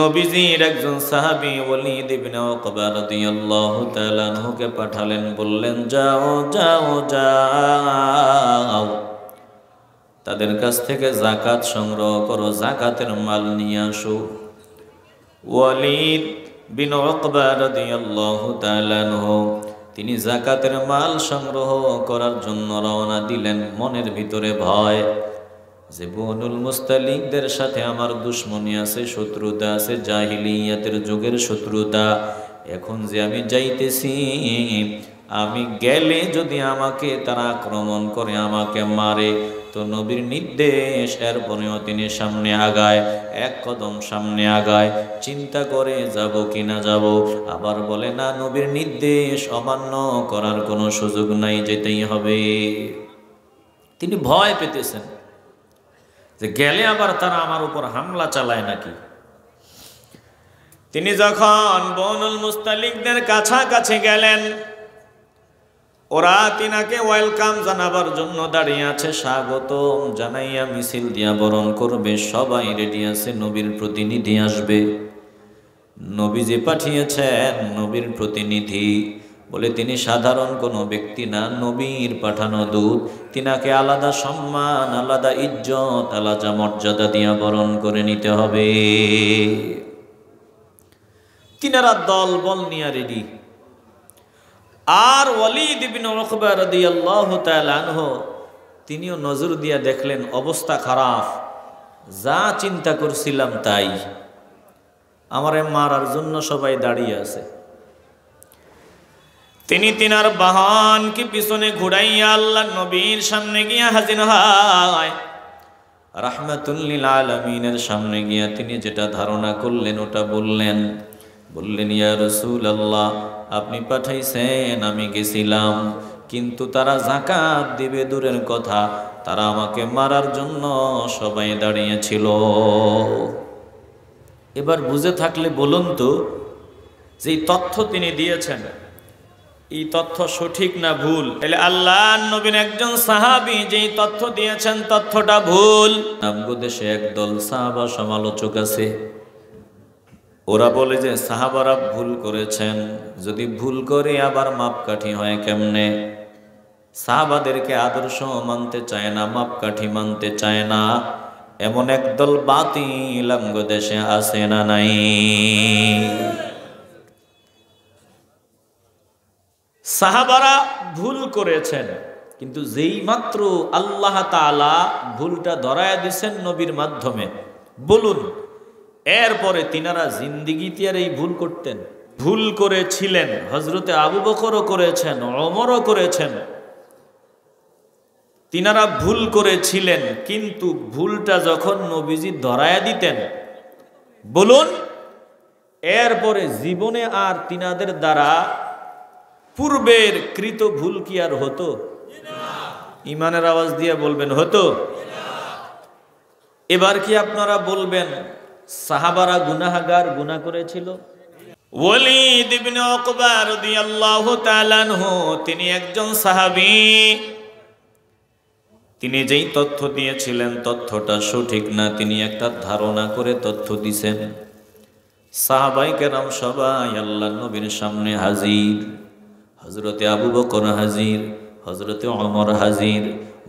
নবীজির একজন সাহাবি ওলিদ ইবনে ওকবা রাদিয়াল্লাহু তাআলা আনহুকে পাঠালেন বললেন যাও যাও যাও তাদের কাছ থেকে জাকাত সংগ্রহ করো জাকাতের মাল নিয়ে আসো ওয়ালিদ বিন ওকবা রাদিয়াল্লাহু তাআলা আনহু তিনি জাকাতের মাল সংগ্রহ করার জন্য রওনা দিলেন মনের ভিতরে ভয় যে বনুল মুস্তালিকদের সাথে আমার দুশ্মনী আছে শত্রুতা আছে জাহিলিয়াতের যুগের শত্রুতা এখন যে আমি যাইতেছি আমি গেলে যদি আমাকে তারা আক্রমণ করে আমাকে মারে তো নবীর নির্দেশ এরপরেও তিনি সামনে আগায় এক কদম সামনে আগায় চিন্তা করে যাব কি না যাব আবার বলে না নবীর নির্দেশ অমান্য করার কোনো সুযোগ নাই যেতেই হবে তিনি ভয় পেতেছেন যে গেলে আবার তারা আমার উপর হামলা চালায় নাকি তিনি যখন বনুল মুস্তালিকদের কাছাকাছি গেলেন ওরা তিনাকে ওয়েলকাম জানাবার জন্য দাঁড়িয়ে আছে স্বাগত জানাইয়া মিছিল দিয়া বরণ করবে সবাই রেডি আছে নবীর প্রতিনিধি আসবে নবী যে পাঠিয়েছেন নবীর প্রতিনিধি বলে তিনি সাধারণ কোনো ব্যক্তি না নবীর পাঠানো দূত তিনাকে আলাদা সম্মান আলাদা ইজ্জত আলাদা মর্যাদা দিয়া বরণ করে নিতে হবে তিনারা দল বল নিয়া রেডি আর ওয়ালিদ ইবিন রকবার তিনিও নজর দিয়া দেখলেন অবস্থা খারাপ যা চিন্তা করছিলাম তাই আমারে মারার জন্য সবাই দাঁড়িয়ে আছে তিনি তিনার কি পিছনে ঘুরাইয়া আল্লাহ নবীর সামনে গিয়া হাজির হয় রাহমাতুল্লিল আলমিনের সামনে গিয়া তিনি যেটা ধারণা করলেন ওটা বললেন বললেন ইয়া রসুল আল্লাহ আপনি পাঠাইছেন আমি গেছিলাম কিন্তু তারা জাকাত দিবে দূরের কথা তারা আমাকে মারার জন্য সবাই দাঁড়িয়েছিল এবার বুঝে থাকলে বলুন তো যেই তথ্য তিনি দিয়েছেন এই তথ্য সঠিক না ভুল তাহলে আল্লাহ নবীন একজন সাহাবি যেই তথ্য দিয়েছেন তথ্যটা ভুল দেশে একদল সাহাবা সমালোচক আছে ওরা বলে যে সাহাবারা ভুল করেছেন যদি ভুল করে আবার মাপকাঠি হয় কেমনে সাহাবাদেরকে আদর্শ মানতে চায় না মাপকাঠি মানতে চায় না এমন একদল বাতিল দেশে আসে না নাই সাহাবারা ভুল করেছেন কিন্তু যেই মাত্র আল্লাহ তালা ভুলটা ধরায় দিয়েছেন নবীর মাধ্যমে বলুন এরপরে তিনারা জিন্দিগিতে আর এই ভুল করতেন ভুল করেছিলেন হজরতে আবু বকরও করেছেন অমরও করেছেন তিনারা ভুল করেছিলেন কিন্তু ভুলটা যখন নবীজি ধরায় দিতেন বলুন এরপরে জীবনে আর তিনাদের দ্বারা পূর্বের কৃত ভুল কি আর হতো ইমানের আওয়াজ দিয়ে বলবেন হতো এবার কি আপনারা বলবেন সাহাবারা গুনাহাগার গুনা করেছিল তিনি একজন সাহাবি তিনি যেই তথ্য দিয়েছিলেন তথ্যটা সঠিক না তিনি একটা ধারণা করে তথ্য দিছেন সাহাবাই কেরাম সবাই আল্লাহ নবীর সামনে হাজির হজরতে আবু বকর হাজির হজরতে অমর হাজির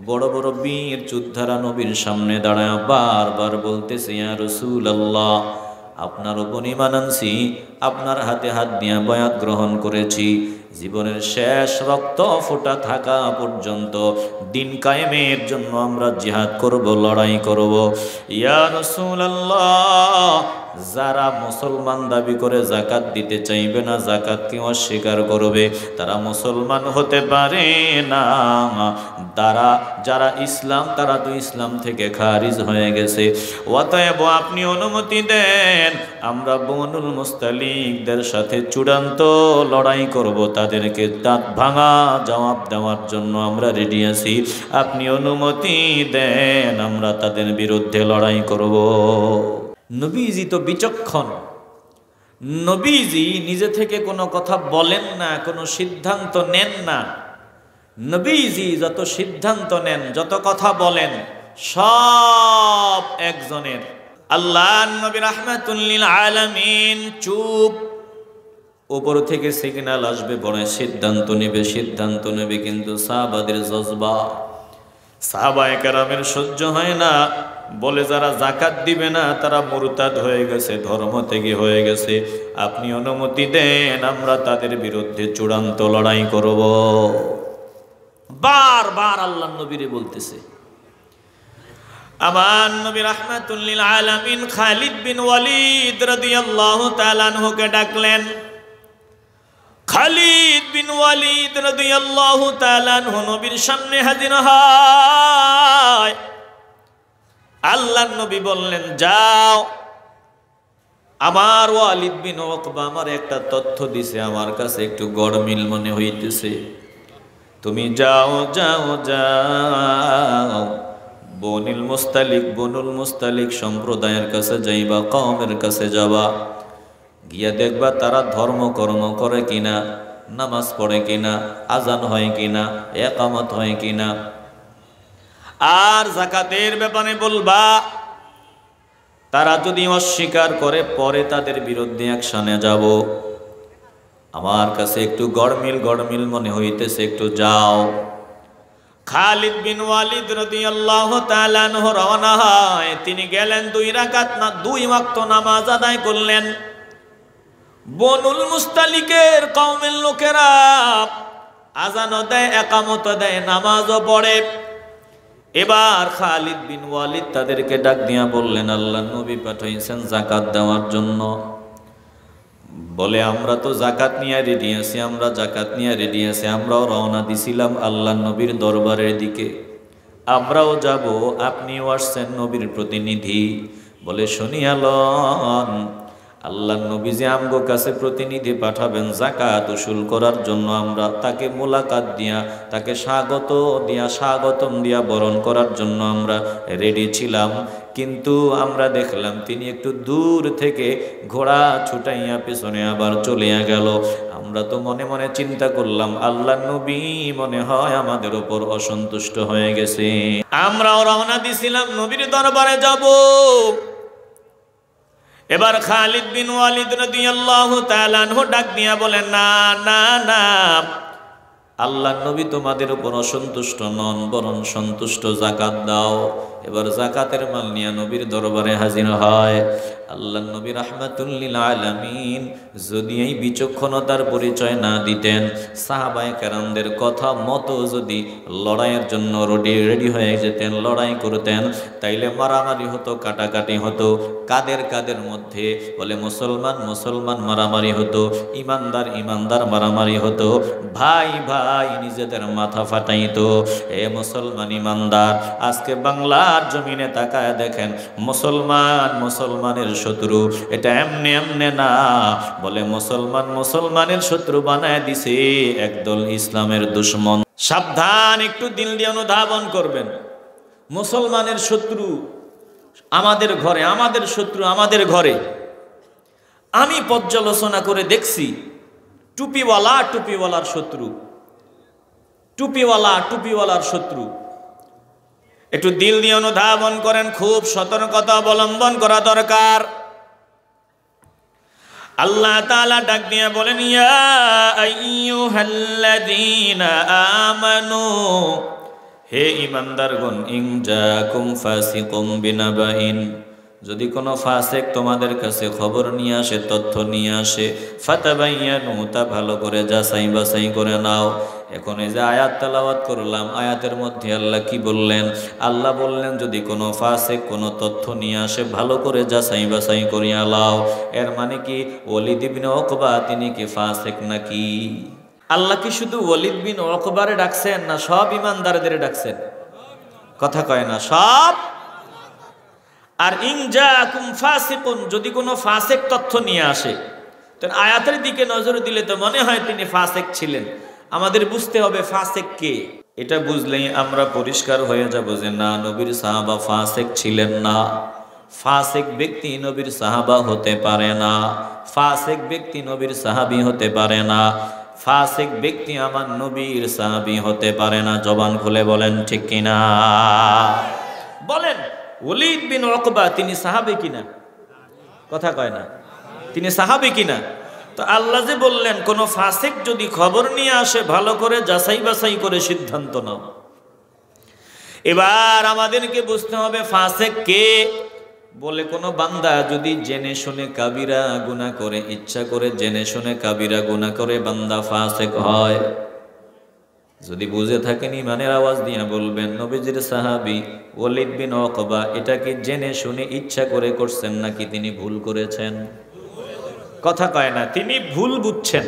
বড় বড় বীর যোদ্ধারা নবীর সামনে দাঁড়ায় বারবার বলতেছে ইয়া রসুল আল্লাহ আপনার উপনি মানানছি আপনার হাতে হাত দিয়ে বয়াত গ্রহণ করেছি জীবনের শেষ রক্ত ফোটা থাকা পর্যন্ত দিন কায়েমের জন্য আমরা জিহাদ করব লড়াই করব ইয়া রাসূলুল্লাহ যারা মুসলমান দাবি করে জাকাত দিতে চাইবে না জাকাত জাকাতকে অস্বীকার করবে তারা মুসলমান হতে পারে না তারা যারা ইসলাম তারা তো ইসলাম থেকে খারিজ হয়ে গেছে অতএব আপনি অনুমতি দেন আমরা বনুল মুস্তালিকদের সাথে চূড়ান্ত লড়াই করব তা তাদেরকে দাঁত ভাঙা জবাব দেওয়ার জন্য আমরা রেডি আছি আপনি অনুমতি দেন আমরা তাদের বিরুদ্ধে লড়াই করব নবীজি তো বিচক্ষণ নবীজি নিজে থেকে কোনো কথা বলেন না কোনো সিদ্ধান্ত নেন না নবীজি যত সিদ্ধান্ত নেন যত কথা বলেন সব একজনের আল্লাহ নবী রহমাতুল্লিল আলমিন চুপ ওপর থেকে সিগনাল আসবে পরে সিদ্ধান্ত নেবে সিদ্ধান্ত নেবে কিন্তু সাহাবাদের জজবা সাহাবায় কারামের সহ্য হয় না বলে যারা জাকাত দিবে না তারা মুরতাদ হয়ে গেছে ধর্ম থেকে হয়ে গেছে আপনি অনুমতি দেন আমরা তাদের বিরুদ্ধে চূড়ান্ত লড়াই করব বার বার আল্লাহ নবীরে বলতেছে আমার নবীর বিন ডাকলেন খালিদ বিন ওয়ালিদ রাদিয়াল্লাহু তাআলা নবীর সামনে হাজির হয় আল্লাহর নবী বললেন যাও আমার ওয়ালিদ বিন ওকবা আমার একটা তথ্য দিছে আমার কাছে একটু গড়মিল মনে হইতেছে তুমি যাও যাও যাও বনিল মুস্তালিক বনুল মুস্তালিক সম্প্রদায়ের কাছে যাইবা কমের কাছে যাবা গিয়া দেখবা তারা ধর্ম কর্ম করে কিনা নামাজ পড়ে কিনা আজান হয় কিনা একামত হয় কিনা আর জাকাতের ব্যাপারে বলবা তারা যদি অস্বীকার করে পরে তাদের বিরুদ্ধে একসানে যাব আমার কাছে একটু গড়মিল গড়মিল মনে হইতেছে একটু যাও খালিদ বিন ওয়ালিদ রাদিয়াল্লাহু আল্লাহ আনহু রওনা হয় তিনি গেলেন দুই রাকাত না দুই ওয়াক্ত নামাজ আদায় করলেন বনুল মুস্তালিকের কমের লোকেরা আজান দেয় একামত দেয় নামাজও পড়ে এবার খালিদ বিন ওয়ালিদ তাদেরকে ডাক দিয়া বললেন আল্লাহ নবী পাঠাইছেন জাকাত দেওয়ার জন্য বলে আমরা তো জাকাত নিয়ে রেডি আছি আমরা জাকাত নিয়ে রেডি আছি আমরাও রওনা দিছিলাম আল্লাহ নবীর দরবারের দিকে আমরাও যাব আপনিও আসছেন নবীর প্রতিনিধি বলে শুনিয়ালন আল্লাহ নবী যে আমগো কাছে প্রতিনিধি পাঠাবেন জাকাত উসুল করার জন্য আমরা তাকে মোলাকাত দিয়া তাকে স্বাগত দিয়া স্বাগতম দিয়া বরণ করার জন্য আমরা রেডি ছিলাম কিন্তু আমরা দেখলাম তিনি একটু দূর থেকে ঘোড়া ছুটাইয়া পেছনে আবার চলিয়া গেল আমরা তো মনে মনে চিন্তা করলাম আল্লাহ নবী মনে হয় আমাদের ওপর অসন্তুষ্ট হয়ে গেছে আমরাও রওনা দিছিলাম নবীর দরবারে যাব এবার খালিদ বিন ওয়ালিদ রাদিয়াল্লাহু তাআলা আনহু ডাক দিয়া বলে না না না আল্লাহ নবী তোমাদের উপর অসন্তুষ্ট নন বরং সন্তুষ্ট জাকাত দাও এবার জাকাতের মাল নিয়া নবীর দরবারে হাজির হয় আল্লাহ নবী রহমাতুল্লিল আলমিন যদি এই বিচক্ষণতার পরিচয় না দিতেন সাহাবায় কেরামদের কথা মতো যদি লড়াইয়ের জন্য রেডি রেডি হয়ে যেতেন লড়াই করতেন তাইলে মারামারি হতো কাটাকাটি হতো কাদের কাদের মধ্যে বলে মুসলমান মুসলমান মারামারি হতো ইমানদার ইমানদার মারামারি হতো ভাই ভাই নিজেদের মাথা ফাটাইতো এ মুসলমান ইমানদার আজকে বাংলা আর জমিনে তাকায় দেখেন মুসলমান মুসলমানের শত্রু এটা এমনি এমনি না বলে মুসলমান মুসলমানের শত্রু বানায় দিছে একদল ইসলামের দুশ্মন সাবধান একটু দিল দিয়ে অনুধাবন করবেন মুসলমানের শত্রু আমাদের ঘরে আমাদের শত্রু আমাদের ঘরে আমি পর্যালোচনা করে দেখছি টুপিওয়ালা টুপিওয়ালার শত্রু টুপিওয়ালা টুপিওয়ালার শত্রু একটু দিল দিয়ে অনুধাবন করেন খুব সতর্কতা অবলম্বন করা দরকার আল্লাহ তালা ডাক দিয়ে বলেন আমানু হে ইমানদার ইং ইংজা কুম ফাসি কুম বিনাবাহিন যদি কোনো ফাসেক তোমাদের কাছে খবর নিয়ে আসে তথ্য নিয়ে আসে ফাতে নু তা ভালো করে যাচাই বাছাই করে নাও এখন এই যে আয়াত তালাবাত করলাম আয়াতের মধ্যে আল্লাহ কি বললেন আল্লাহ বললেন যদি কোনো ফাঁসে কোনো তথ্য নিয়ে আসে ভালো করে যাচাই বাছাই করিয়া লাও এর মানে কি অলিদ ইবিন অকবা তিনি কি ফাঁসেক নাকি আল্লাহ কি শুধু ওলিদ বিন অকবারে ডাকছেন না সব ইমানদারদের ডাকছেন কথা কয় না সব আর ইংজা কুম ফাসিকুন যদি কোনো ফাঁসেক তথ্য নিয়ে আসে তো আয়াতের দিকে নজর দিলে তো মনে হয় তিনি ফাঁসেক ছিলেন আমাদের বুঝতে হবে ফাসেক কে এটা বুঝলেই আমরা পরিষ্কার হয়ে যাবো যে না নবীর সাহাবা ফাসেক ছিলেন না ফাসেক ব্যক্তি নবীর সাহাবা হতে পারে না ফাসেক ব্যক্তি নবীর সাহাবি হতে পারে না ফাসেক ব্যক্তি আমার নবীর সাহাবি হতে পারে না জবান খুলে বলেন ঠিক কিনা বলেন ওলিদ বিন অকবা তিনি সাহাবি কিনা কথা কয় না তিনি সাহাবি কিনা তো আল্লাহ যে বললেন কোনো ফাসেক যদি খবর নিয়ে আসে ভালো করে যাচাই বাছাই করে সিদ্ধান্ত নাও এবার আমাদেরকে বুঝতে হবে ফাসেক কে বলে কোনো বান্দা যদি জেনে শুনে কাবিরা গুণা করে ইচ্ছা করে জেনে শুনে কাবিরা গুণা করে বান্দা ফাঁসেক হয় যদি বুঝে থাকেন ইমানের আওয়াজ দিয়া বলবেন নবীজির সাহাবি ওলিদ বিন অকবা এটাকে জেনে শুনে ইচ্ছা করে করছেন নাকি তিনি ভুল করেছেন কথা কয় না তিনি ভুল বুঝছেন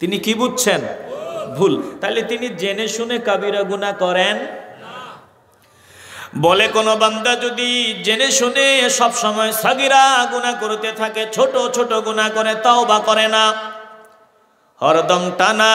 তিনি কি বুঝছেন ভুল তাহলে তিনি জেনে শুনে কাবিরা গুণা করেন বলে কোনো বান্দা যদি জেনে শুনে সব সময় সাগিরা গুণা করতে থাকে ছোট ছোট গুণা করে তাও বা করে না হরদম টানা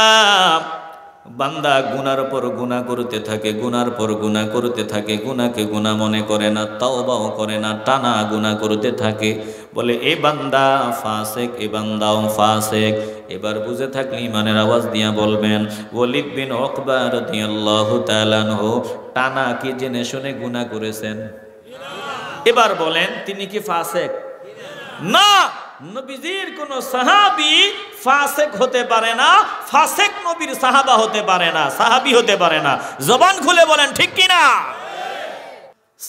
বান্দা গুনার পর গুণা করতে থাকে গুনার পর গুণা করতে থাকে গুণাকে গুণা মনে করে না তাও বাও করে না টানা গুণা করতে থাকে বলে এ বান্দা ফাসেক এ বান্দাও ফাসেক এবার বুঝে থাকলে ইমানের আওয়াজ দিয়া বলবেন ওলিদ বিন অকবার দিয়াল্লাহ তালানহ টানা কি জেনে শুনে গুণা করেছেন এবার বলেন তিনি কি ফাসেক না নবীজির কোন সাহাবি ফাসেক হতে পারে না ফাসেক নবীর সাহাবা হতে পারে না সাহাবি হতে পারে না জবান খুলে বলেন ঠিক কিনা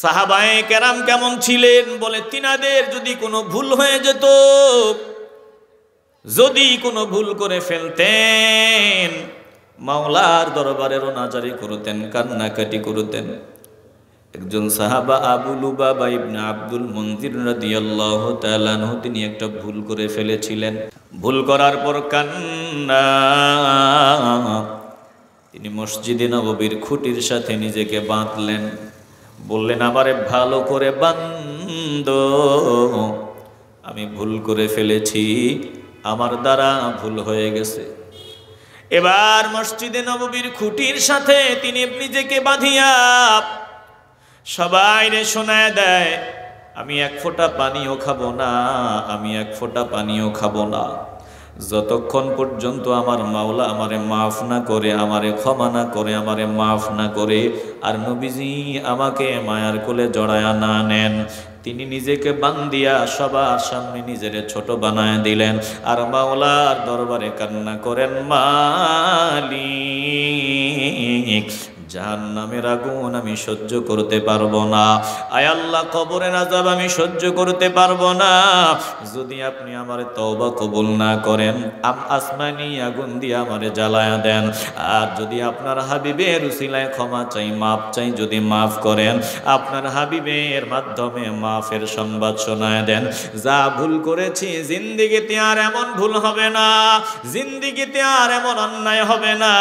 সাহাবায়ে কেরাম কেমন ছিলেন বলে তিনাদের যদি কোনো ভুল হয়ে যেত যদি কোনো ভুল করে ফেলতেন মাওলার দরবারেরও নাজারি করতেন কান্নাকাটি করতেন একজন সাহাবা আবুলু বাবা ইবনে আব্দুল মন্দির রাদিয়াল্লাহ তালানহ তিনি একটা ভুল করে ফেলেছিলেন ভুল করার পর কান্না তিনি মসজিদে নববীর খুঁটির সাথে নিজেকে বাঁধলেন বললেন আমারে ভালো করে বান্দ আমি ভুল করে ফেলেছি আমার দ্বারা ভুল হয়ে গেছে এবার মসজিদে নববীর খুঁটির সাথে তিনি নিজেকে বাঁধিয়া সবাই রে শোনায় দেয় আমি এক ফোঁটা পানিও খাবো না আমি এক ফোঁটা পানিও খাবো না যতক্ষণ পর্যন্ত আমার মাওলা আমারে মাফ না করে আমারে ক্ষমা না করে আমারে মাফ না করে আর নবীজি আমাকে মায়ার কোলে জড়ায়া না নেন তিনি নিজেকে বান্দিয়া সবার সামনে নিজের ছোট বানায় দিলেন আর মাওলার দরবারে কান্না করেন মালিক জাহান নামের আগুন আমি সহ্য করতে পারবো না আয় আল্লাহ কবরের আজাব আমি সহ্য করতে পারবো না যদি আপনি আমার তওবা কবুল না করেন আসমানি আগুন দিয়ে আমারে জ্বালায়া দেন আর যদি আপনার হাবিবের উসিলায় ক্ষমা চাই মাফ চাই যদি মাফ করেন আপনার হাবিবের মাধ্যমে মাফের সংবাদ শোনায় দেন যা ভুল করেছি জিন্দিগিতে আর এমন ভুল হবে না জিন্দিগিতে আর এমন অন্যায় হবে না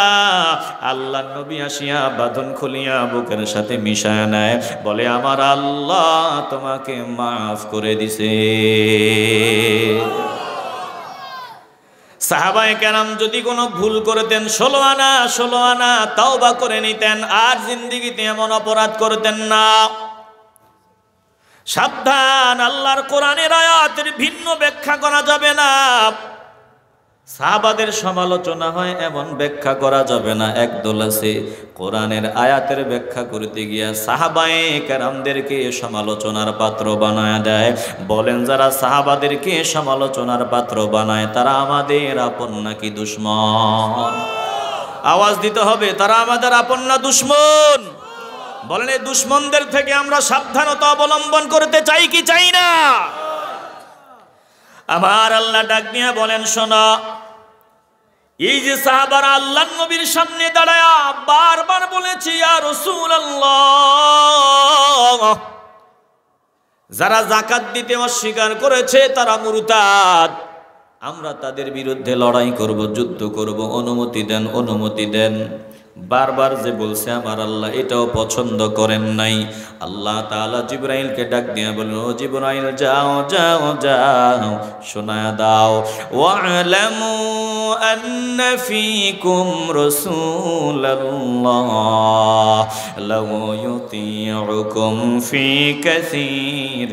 আল্লাহ নবী আসিয়া বাঁধন খুলিয়া বুকের সাথে মিশায় নেয় বলে আমার আল্লাহ তোমাকে মাফ করে দিছে সাহাবায় কেরাম যদি কোনো ভুল করতেন ষোলো আনা ষোলো আনা তাও বা করে নিতেন আর জিন্দিগিতে এমন অপরাধ করতেন না সাবধান আল্লাহর কোরআনের আয়াতের ভিন্ন ব্যাখ্যা করা যাবে না সাহাবাদের সমালোচনা হয় এমন ব্যাখ্যা করা যাবে না একদল আছে কোরআনের আয়াতের ব্যাখ্যা করতে গিয়া সাহাবায়ে কারামদেরকে সমালোচনার পাত্র বানায় দেয় বলেন যারা সাহাবাদেরকে সমালোচনার পাত্র বানায় তারা আমাদের আপন নাকি দুশ্মন আওয়াজ দিতে হবে তারা আমাদের আপন না দুশ্মন বলেন এই দুশ্মনদের থেকে আমরা সাবধানতা অবলম্বন করতে চাই কি চাই না আবার আল্লাহ ডাক দিয়া বলেন শোনা এই যে সাহাবার আল্লাহ নবীর সামনে দাঁড়ায় বারবার বলেছি আর রসুল যারা জাকাত দিতে অস্বীকার করেছে তারা মুরতাদ আমরা তাদের বিরুদ্ধে লড়াই করব যুদ্ধ করব অনুমতি দেন অনুমতি দেন বারবার যে বলছে আমার আল্লাহ এটাও পছন্দ করেন নাই আল্লাহ তালা জিব্রাইলকে ডাক দিয়ে বলল জিব্রাইল যাও যাও যাও শোনা দাও ওয়ালামু أن فيكم رسول الله لو يطيعكم في كثير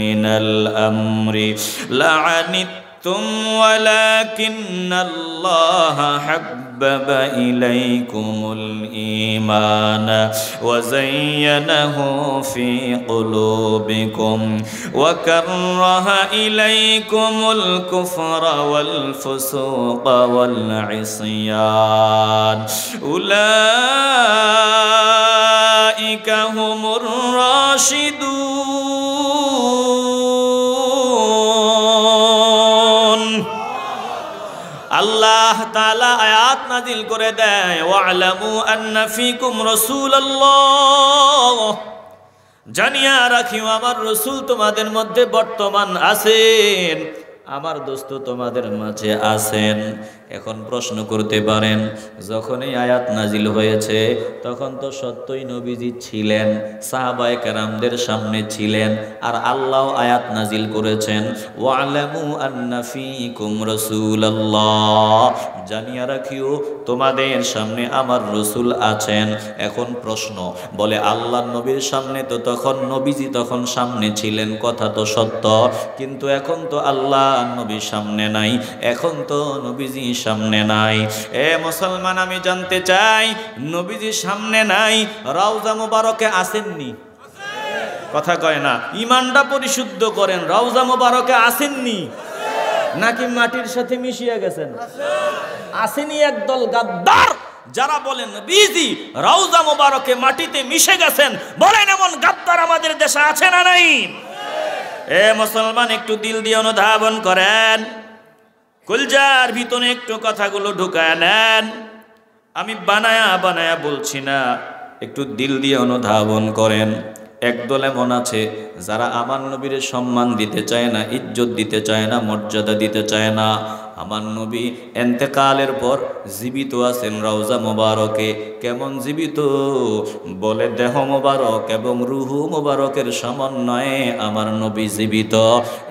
من الأمر لعنت ثم ولكن الله حبب إليكم الإيمان وزينه في قلوبكم وكره إليكم الكفر والفسوق والعصيان أولئك هم الراشدون আল্লাহ তালা আয়াত নাজিল করে দেয় ওয়ালামু আন্নাফিকুম আল্লাহ জানিয়া রাখিও আমার রসুল তোমাদের মধ্যে বর্তমান আছেন আমার দোস্ত তোমাদের মাঝে আছেন এখন প্রশ্ন করতে পারেন যখনই আয়াত নাজিল হয়েছে তখন তো সত্যই নবীজি ছিলেন সাহাবায় কারামদের সামনে ছিলেন আর আল্লাহ আয়াত নাজিল করেছেন জানিয়া রাখিও তোমাদের সামনে আমার রসুল আছেন এখন প্রশ্ন বলে আল্লাহ নবীর সামনে তো তখন নবীজি তখন সামনে ছিলেন কথা তো সত্য কিন্তু এখন তো আল্লাহ নবী সামনে নাই এখন তো নবীজি সামনে নাই এ মুসলমান আমি জানতে চাই নবীজি সামনে নাই রাউজা মুবারকে আসেননি কথা কয় না ইমানটা পরিশুদ্ধ করেন রাউজা মুবারকে আসেননি নাকি মাটির সাথে মিশিয়ে গেছেন আসেনি একদল গাদ্দার যারা বলেন বিজি রাউজা মুবারকে মাটিতে মিশে গেছেন বলেন এমন গাদ্দার আমাদের দেশে আছে না নাই এ মুসলমান একটু দিল দিয়ে অনুধাবন করেন কুলজার ভিতরে একটু কথাগুলো ঢুকায় নেন আমি বানায়া বানায়া বলছি না একটু দিল দিয়ে অনুধাবন করেন একদল এমন আছে যারা আমার নবীর সম্মান দিতে চায় না ইজ্জত দিতে চায় না মর্যাদা দিতে চায় না আমার নবী এন্তেকালের পর জীবিত আছেন রওজা মোবারকে কেমন জীবিত বলে দেহ মোবারক এবং রুহু মোবারকের সমন্বয়ে আমার নবী জীবিত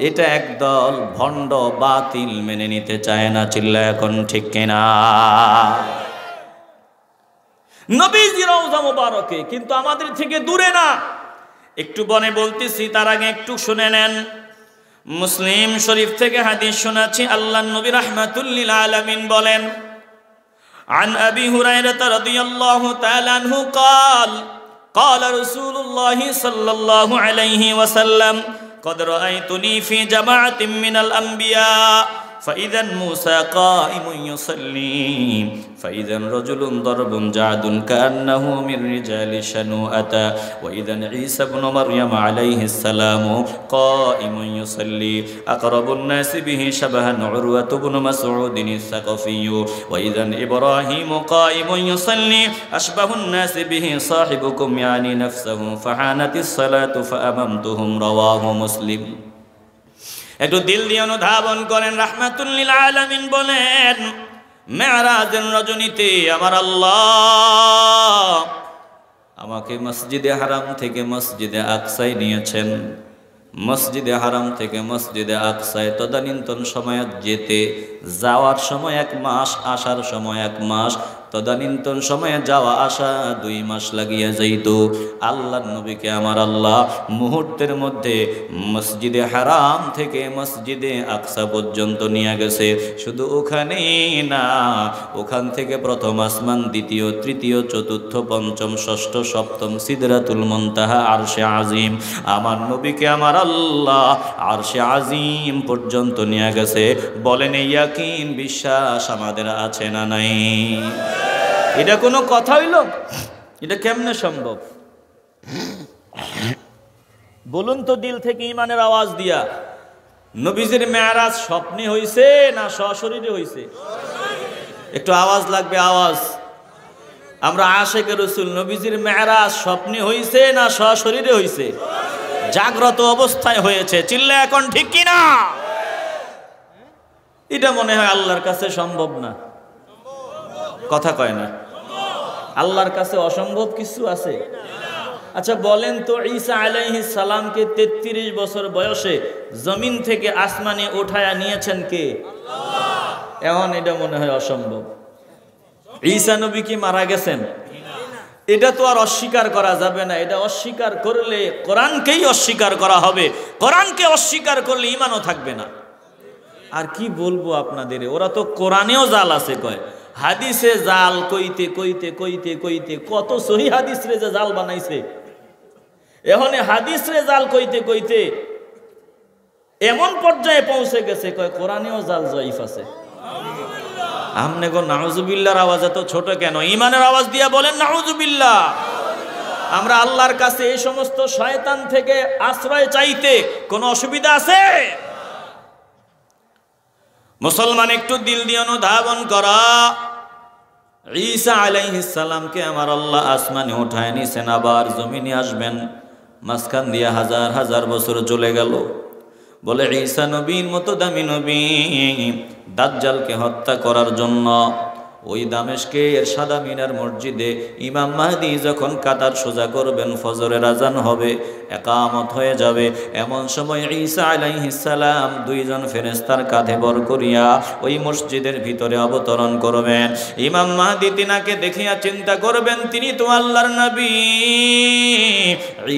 এটা একদল ভণ্ড বাতিল মেনে নিতে চায় না চিল্লা এখন ঠিক কিনা নবীজি রওজা মোবারকে কিন্তু আমাদের থেকে দূরে না একটু বনে বলতেছি তার আগে একটু শুনে নেন মুসলিম শরীফ থেকে হাদিস শোনাচ্ছি আল্লাহ নবী রাহমাতুল্লিল আলামিন বলেন عن أبي هريرة رضي الله تعالى عنه قال قال رسول الله صلى الله عليه وسلم قد رأيتني في جماعة من الأنبياء فإذا موسى قائم يصلي فإذا رجل ضرب جعد كأنه من رجال شنوءة وإذا عيسى بن مريم عليه السلام قائم يصلي أقرب الناس به شبها عروة بن مسعود الثقفي وإذا إبراهيم قائم يصلي أشبه الناس به صاحبكم يعني نفسه فحانت الصلاة فأممتهم رواه مسلم একটু দিল দিয়ে অনুধাবন করেন রাহমাতুল্লিল আলমিন বলেন মেয়ারাজের রজনীতে আমার আল্লাহ আমাকে মসজিদে হারাম থেকে মসজিদে আকসাই নিয়েছেন মসজিদে হারাম থেকে মসজিদে আকসাই তদানীন্তন সময়ে যেতে যাওয়ার সময় এক মাস আসার সময় এক মাস তদানীন্তন সময়ে যাওয়া আসা দুই মাস লাগিয়া যাইত আল্লাহ নবীকে আমার আল্লাহ মুহূর্তের মধ্যে মসজিদে হারাম থেকে মসজিদে আকসা পর্যন্ত নিয়ে গেছে শুধু ওখানেই না ওখান থেকে প্রথম আসমান দ্বিতীয় তৃতীয় চতুর্থ পঞ্চম ষষ্ঠ সপ্তম সিদরাতুল মন্তাহা আরশে আজিম আমার নবীকে আমার আল্লাহ আর সে আজিম পর্যন্ত নিয়ে গেছে বলেন ইয়াকিন বিশ্বাস আমাদের আছে না নাই এটা কোনো কথা হইল এটা কেমনে সম্ভব বলুন তো দিল থেকে ইমানের আওয়াজ দিয়া নবীজির মেয়ারাজ স্বপ্নে হইছে না সশরীরে হইছে একটু আওয়াজ লাগবে আওয়াজ আমরা আশেকে রসুল নবীজির মেয়ারাজ স্বপ্নে হইছে না সশরীরে হইছে জাগ্রত অবস্থায় হয়েছে চিল্লা এখন ঠিক কিনা এটা মনে হয় আল্লাহর কাছে সম্ভব না কথা কয় না আল্লাহর কাছে অসম্ভব কিছু আছে আচ্ছা বলেন তো ঈসা আলাইহি সালামকে ৩৩ বছর বয়সে জমিন থেকে আসমানে ওঠায়া নিয়েছেন কে এখন এটা মনে হয় অসম্ভব ঈসা নবী কি মারা গেছেন এটা তো আর অস্বীকার করা যাবে না এটা অস্বীকার করলে কোরআনকেই অস্বীকার করা হবে কোরআনকে অস্বীকার করলে ইমানও থাকবে না আর কি বলবো আপনাদের ওরা তো কোরআনেও জাল আছে কয় হাদিসে জাল কইতে কইতে কইতে কইতে কত সহি হাদিস রে যে জাল বানাইছে এখন হাদিস রে জাল কইতে কইতে এমন পর্যায়ে পৌঁছে গেছে কয় কোরআনেও জাল জয়ীফ আছে আমনে গো নাউজুবিল্লার আওয়াজ এত ছোট কেন ইমানের আওয়াজ দিয়া বলেন নাউজুবিল্লা আমরা আল্লাহর কাছে এই সমস্ত শয়তান থেকে আশ্রয় চাইতে কোনো অসুবিধা আছে মুসলমান একটু দিল দিয়ে অনুধাবন করা ঈসা আলাইহিসাল্লামকে আমার আল্লাহ আসমানে উঠায় নিছেন আবার জমিনে আসবেন মাঝখান দিয়ে হাজার হাজার বছর চলে গেল বলে ঈসা নবীর মতো দামি নবী দাজ্জালকে হত্যা করার জন্য ওই দামেশকে এর সাদা মিনার মসজিদে ইমাম মাহদি যখন কাতার সোজা করবেন ফজরের আজান হবে একামত হয়ে যাবে এমন সময় ঈসা আলাইহিসালাম দুইজন ফেরেস্তার কাঁধে বর করিয়া ওই মসজিদের ভিতরে অবতরণ করবেন ইমাম মাহদি তিনাকে দেখিয়া চিন্তা করবেন তিনি তো আল্লাহর নবী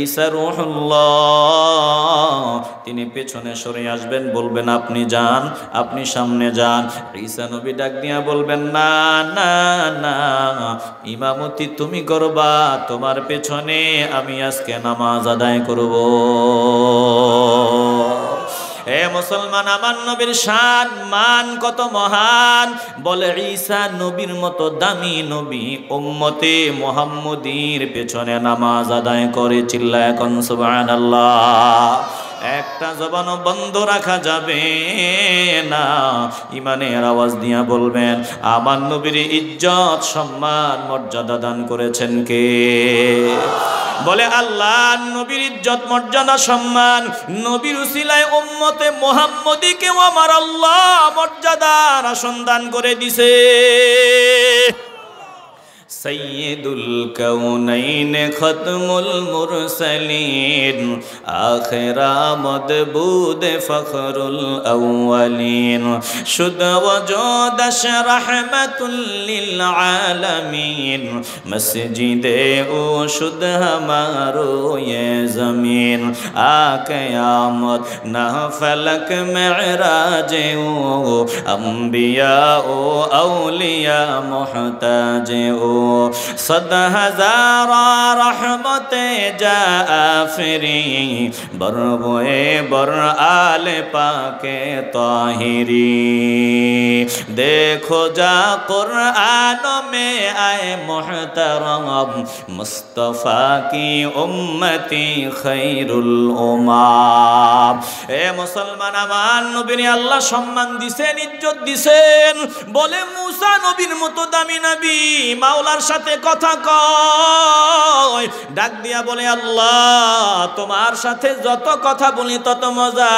ঈসা রুহুল্লাহ তিনি পেছনে সরে আসবেন বলবেন আপনি যান আপনি সামনে যান ঈসা নবী ডাক দিয়া বলবেন না না না ইমামতি তুমি করবা তোমার পেছনে আমি আজকে নামাজ আদায় করব এ মুসলমান আমার নবীর শান মান কত মহান বলে ঈসা নবীর মতো দামি নবী উম্মতে মোহাম্মদীর পেছনে নামাজ আদায় করে চিল্লা এখন সুবহানাল্লাহ একটা জবান বন্ধ রাখা যাবে না ইমানের আওয়াজ দিয়া বলবেন আমার নবীর ইজ্জত সম্মান মর্যাদা দান করেছেন কে বলে আল্লাহ নবীর ইজ্জত মর্যাদা সম্মান নবীর উসিলায় উম্মতে মোহাম্মদীকেও আমার আল্লাহ মর্যাদার আসন দান করে দিছে سيد الكونين ختم المرسلين آخر آمد بود فخر الأولين شد وجودش رحمة للعالمين مسجد او شد ہمارو یہ زمین آ قیامت نہ فلک معراج او انبیاء او اولیاء محتاج او صد হাজারা রহমতে যা আফরি বরবয়ে বর আল পাকে তাহিরি দেখো যা কোরআন মে আয় মোহতরম মুস্তফা কি উম্মতি খৈরুল উমাম এ মুসলমান আমার নবীর আল্লাহ সম্মান দিছেন ইজ্জত দিছেন বলে মুসা নবীর মতো দামি নবী মাওলার সাথে কথা কয় ডাক দিয়া বলে আল্লাহ তোমার সাথে যত কথা বলি তত মজা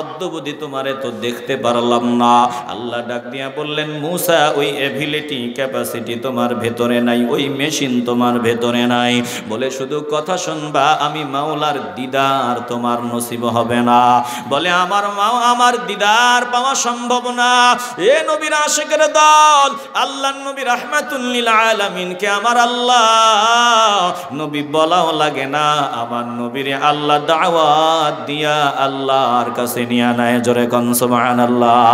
অদ্যবধি তোমারে তো দেখতে পারলাম না আল্লাহ ডাক দিয়া বললেন মুসা ওই এভিলিটি ক্যাপাসিটি তোমার ভেতরে নাই ওই মেশিন তোমার ভেতরে নাই বলে শুধু কথা শুনবা আমি মাওলার দিদার তোমার নসিব হবে না বলে আমার মা আমার দিদার পাওয়া সম্ভব না এ নবীর আশেখের দল আল্লাহ নবীর রহমাতুল্লিল আলামিনকে আমার আল্লাহ নবী বলাও লাগে না আমার নবীর আল্লাহ দাওয়াত দিয়া আল্লাহর কাছে নিয়ে নেয় জোরে কনসমান আল্লাহ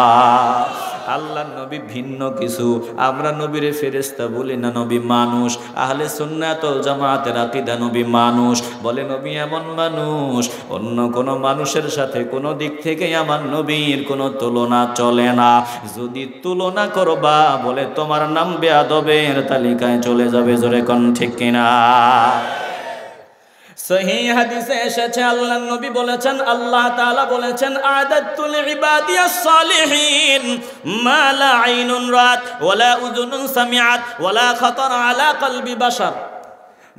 আল্লাহ নবী ভিন্ন কিছু আমরা নবীরে ফেরেস্তা বলি না নবী মানুষ আহলে সুন্নাত জামাতের আকিদা নবী মানুষ বলে নবী এমন মানুষ অন্য কোনো মানুষের সাথে কোনো দিক থেকে আমার নবীর কোনো তুলনা চলে না যদি তুলনা করবা বলে তোমার নাম বেয়াদবের তালিকায় চলে যাবে জোরে কন ঠিক কিনা সহি হাদিসে এসেছে আল্লাহ নবী বলেছেন আল্লাহ তাআলা বলেছেন আদাতুল আইনুন রাত আলা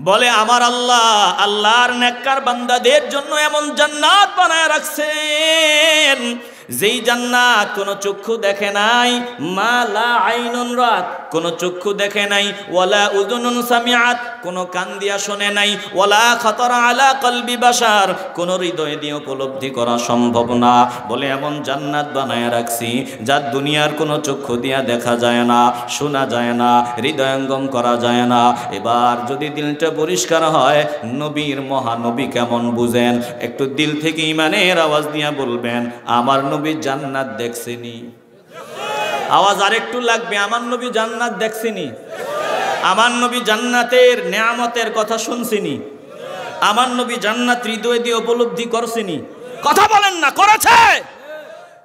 বলে আমার আল্লাহ আল্লাহর নেককার বান্দাদের জন্য এমন জান্নাত বানায় রাখছেন যেই জান্নাত কোনো চক্ষু দেখে নাই মা লা আইনুন রাত কোন চক্ষু দেখে নাই ওয়ালা উযুনুন সামিআত কোনো কান দিয়া শোনে নাই ওয়ালা খতর আলা কলবি বাশার কোন হৃদয় দিয়ে উপলব্ধি করা সম্ভব না বলে এমন জান্নাত বানায় রাখছি যা দুনিয়ার কোনো চক্ষু দিয়া দেখা যায় না শোনা যায় না হৃদয়ঙ্গম করা যায় না এবার যদি দিলটা পরিষ্কার হয় নবীর মহানবী কেমন বুঝেন একটু দিল থেকে ইমানের আওয়াজ দিয়া বলবেন আমার নবী জান্নাত দেখছেনি আওয়াজ আরেকটু লাগবে আমার নবী জান্নাত দেখছেনি আমার নবী জান্নাতের নিয়ামতের কথা শুনছেনি আমার নবী জান্নাত হৃদয় দিয়ে উপলব্ধি করছেনি কথা বলেন না করেছে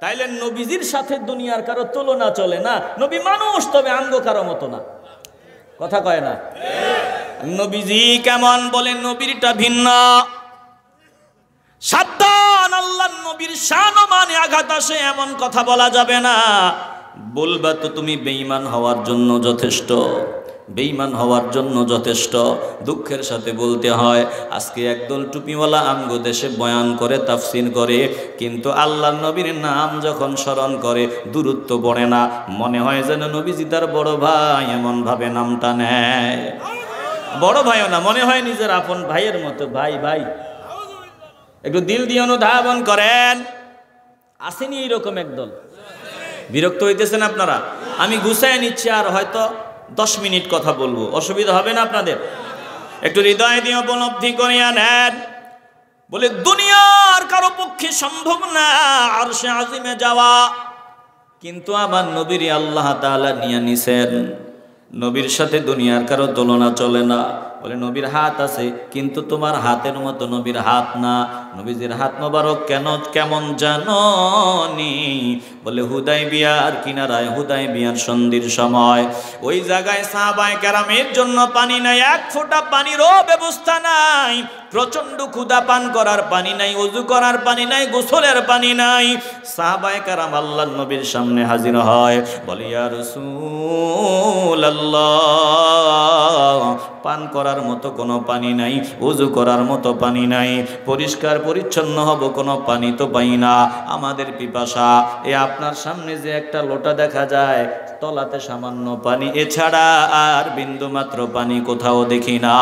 তাইলে নবীজির সাথে দুনিয়ার কারো তুলনা চলে না নবী মানুষ তবে আঙ্গ কারো মতো না কথা কয় না নবীজি কেমন বলে নবীরটা ভিন্ন সাবধান মহান আল্লাহ নবীর শান মানে আঘাত আসে এমন কথা বলা যাবে না বলবা তো তুমি বেঈমান হওয়ার জন্য যথেষ্ট বেঈমান হওয়ার জন্য যথেষ্ট দুঃখের সাথে বলতে হয় আজকে একদল টুপিওয়ালা আঙ্গ দেশে বয়ান করে তাফসিন করে কিন্তু আল্লাহ নবীর নাম যখন স্মরণ করে দূরত্ব বড়ে না মনে হয় যেন নবীজি তার বড় ভাই এমনভাবে নামটা নেয় বড় ভাইও না মনে হয় নিজের আপন ভাইয়ের মতো ভাই ভাই একটু দিল দিয়ে অনুধাবন করেন আসেনি এইরকম একদল বিরক্ত হইতেছেন আপনারা আমি গুছায় নিচ্ছি আর হয়তো দশ মিনিট কথা বলবো অসুবিধা হবে না আপনাদের একটু হৃদয় দিয়ে উপলব্ধি করিয়া নেন বলে দুনিয়ার কারো পক্ষে সম্ভব না আর সে আজিমে যাওয়া কিন্তু আমার নবীর আল্লাহ তালা নিয়ে নিছেন নবীর সাথে দুনিয়ার কারো তুলনা চলে না বলে নবীর হাত আছে কিন্তু তোমার হাতের মতো নবীর হাত না নবীজির হাত মোবারক কেন কেমন জানি বলে হুদাই বিয়ার কিনারায় হুদাই বিয়ার সন্ধির সময় ওই জায়গায় সাহাবায় ক্যারামের জন্য পানি নাই এক ফোঁটা পানিরও ব্যবস্থা নাই প্রচণ্ড ক্ষুদা পান করার পানি নাই উজু করার পানি নাই গোসলের পানি নাই সাহাবায় ক্যারাম আল্লাহ নবীর সামনে হাজির হয় বলে আর সুল আল্লাহ পান করার মতো কোনো পানি নাই উজু করার মতো পানি নাই পরিষ্কার পরিচ্ছন্ন হব কোনো পানি তো পাই না আমাদের পিপাসা এ আপনার সামনে যে একটা লোটা দেখা যায় তলাতে সামান্য পানি এছাড়া আর বিন্দু মাত্র পানি কোথাও দেখি না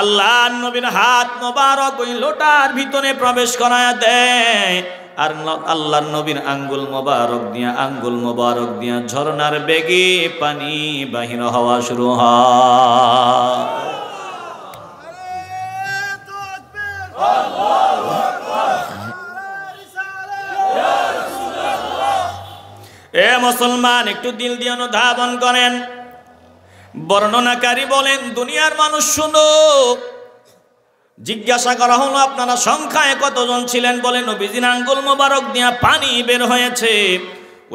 আল্লাহ নবীর হাত মোবারক ওই লোটার ভিতরে প্রবেশ করায় দেয় আর আল্লাহর নবীর আঙ্গুল মোবারক দিয়া আঙ্গুল মোবারক দিয়া ঝর্নার বেগে পানি বাহির হওয়া শুরু হ এ মুসলমান একটু দিল দিয়ে অনুধাবন করেন বর্ণনাকারী বলেন দুনিয়ার মানুষ শুনুক জিজ্ঞাসা করা হলো আপনারা সংখ্যায় কতজন ছিলেন বলে নবীজিন আঙ্গুল মোবারক দিয়া পানি বের হয়েছে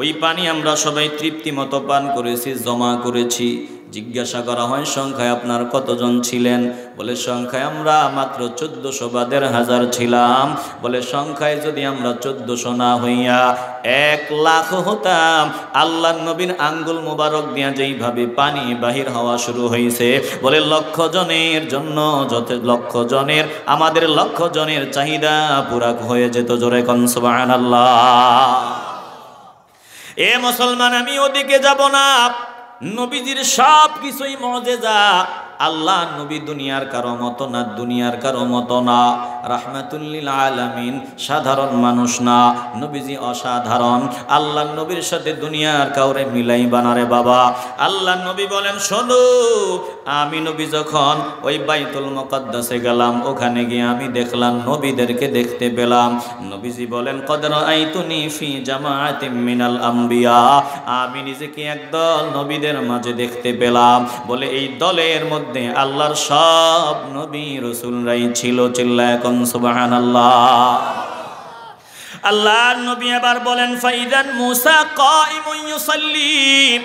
ওই পানি আমরা সবাই তৃপ্তি মতো পান করেছি জমা করেছি জিজ্ঞাসা করা হয় সংখ্যায় আপনার কতজন ছিলেন বলে সংখ্যায় আমরা মাত্র চোদ্দশো বা দেড় হাজার ছিলাম বলে সংখ্যায় যদি আমরা চোদ্দশো না হইয়া এক লাখ হতাম আল্লাহ নবীর আঙ্গুল মোবারক দিয়া যেইভাবে পানি বাহির হওয়া শুরু হয়েছে বলে লক্ষ জনের জন্য যত লক্ষ জনের আমাদের লক্ষ জনের চাহিদা পুরাক হয়ে যেত জোরে কনসবান আল্লাহ এ মুসলমান আমি ওদিকে যাব না নবীজির সব কিছুই মজেজা আল্লাহ নবী দুনিয়ার কারো মতো না দুনিয়ার কারো মতো না রাহমাতুল্লিল আলামিন সাধারণ মানুষ না নবীজি অসাধারণ আল্লাহ নবীর সাথে দুনিয়ার কাউরে মিলাই বানারে বাবা আল্লাহ নবী বলেন শোনো আমি নবী যখন ওই বাইতুল মকদ্দাসে গেলাম ওখানে গিয়ে আমি দেখলাম নবীদেরকে দেখতে পেলাম নবীজি বলেন কদর আইতুনি ফি জামাতে মিনাল আম্বিয়া আমি নিজেকে একদল নবীদের মাঝে দেখতে পেলাম বলে এই দলের মধ্যে মধ্যে আল্লাহর সব নবী রসুলরাই ছিল চিল্লা এখন সুবাহান আল্লাহ আল্লাহর নবী আবার বলেন ফাইদান মুসা কয় কয়ুসল্লিম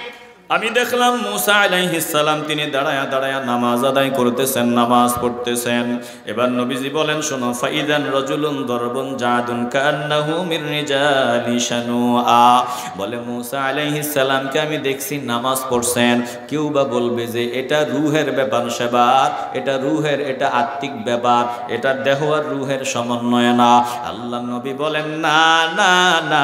আমি দেখলাম মুসা ইসালাম তিনি দাঁড়ায়া দাঁড়ায়া নামাজ আদায় করতেছেন নামাজ পড়তেছেন এবার নবীজি বলেন শোনো ফাইদান রজুলুন দরবন জাদুন কান্নাহু মির্নিজালিশানু আ বলে মুসা ইসালামকে আমি দেখছি নামাজ পড়ছেন কেউ বা বলবে যে এটা রুহের ব্যাপার সেবার এটা রুহের এটা আত্মিক ব্যাপার এটা দেহ আর রুহের সমন্বয় না আল্লাহ নবী বলেন না না না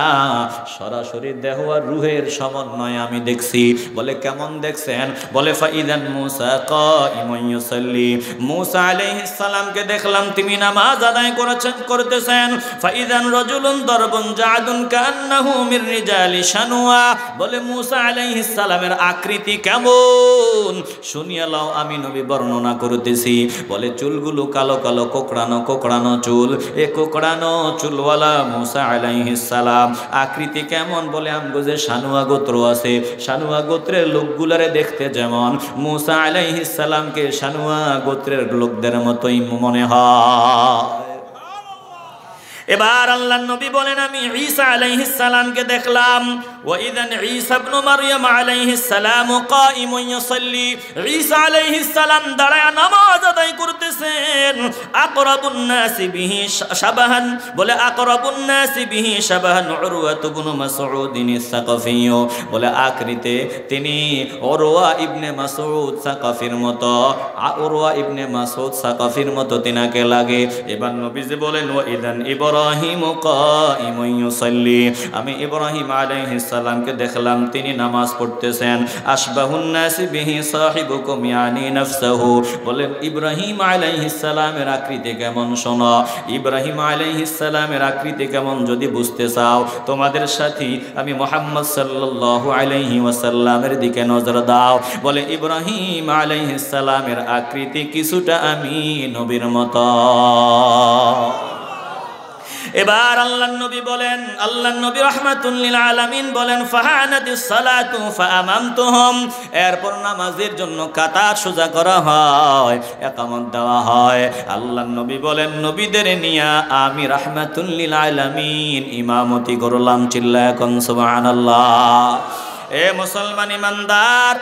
সরাসরি দেহ আর রুহের সমন্বয় আমি দেখছি বলে কেমন দেখছেন বলে ফাইদান মুসা কাইমাইয়াসাল্লি মুসা আলাইহিস সালামকে দেখলাম তুমি নামাজ আদায় করেছেন করতেছেন ফাইদান রাজুলুন দরবন জাদুন কান্নাহু মির রিজালি শানুয়া বলে মুসা আলাইহিস সালামের আকৃতি কেমন শুনিয়া লাও আমি নবী বর্ণনা করতেছি বলে চুলগুলো কালো কালো কোকড়ানো কোকড়ানো চুল এ কোকড়ানো চুলওয়ালা মুসা আলাইহিস সালাম আকৃতি কেমন বলে আমগোজে যে শানুয়া গোত্র আছে শানুয়া গোত্র গোত্রের লোকগুলারে দেখতে যেমন মুসা আলাইহিসালামকে সানুয়া গোত্রের লোকদের মতোই মনে হয় এবার আল্লাহ নবী বলেন আমি ঈসা আলাইহিস সালামকে দেখলাম ওয়াইদান ঈসা ইবনু মারইয়াম আলাইহিস সালাম কাইমুন ঈসা আলাইহিস সালাম দাঁড়ায় নামাজ আদায় করতেছেন আকরাবুন নাস বিহি শাবাহান বলে আকরাবুন নাস বিহি শাবাহান উরওয়াত ইবনু মাসউদ সাকাফিও বলে আকৃতে তিনি উরওয়া ইবনে মাসউদ সাকাফির মতো উরওয়া ইবনে মাসউদ সাকাফির মতো তিনাকে লাগে এবার নবী যে বলেন ওয়াইদান ইবরা ইব্রাহিম ইউসাল্লি আমি ইব্রাহিম আলাইহিস সালামকে দেখলাম তিনি নামাজ পড়তেছেন নাস বিহি সাহিবুকুম ইয়ানি নাফসাহু বলেন ইব্রাহিম আলাইহিস সালামের আকৃতি কেমন শোনো ইব্রাহিম আলাইহিস সালামের আকৃতি কেমন যদি বুঝতে চাও তোমাদের সাথী আমি মোহাম্মদ সাল্লাল্লাহু আলাইহি ওয়াসাল্লামের দিকে নজর দাও বলে ইব্রাহিম আলাইহিস সালামের আকৃতি কিছুটা আমি নবীর মতো এবার আল্লাহ নবী বলেন আল্লাহ নবী রহমাতুল্লিল আলমিন বলেন ফাহানাদি সালাতু ফাআমামতুহুম এরপর নামাজের জন্য কাতার সোজা করা হয় একামত দেওয়া হয় আল্লাহ নবী বলেন নবীদের নিয়া আমি রহমাতুল্লিল আলমিন ইমামতি করলাম চিল্লা এখন আল্লাহ এ মুসলমান ইমানদার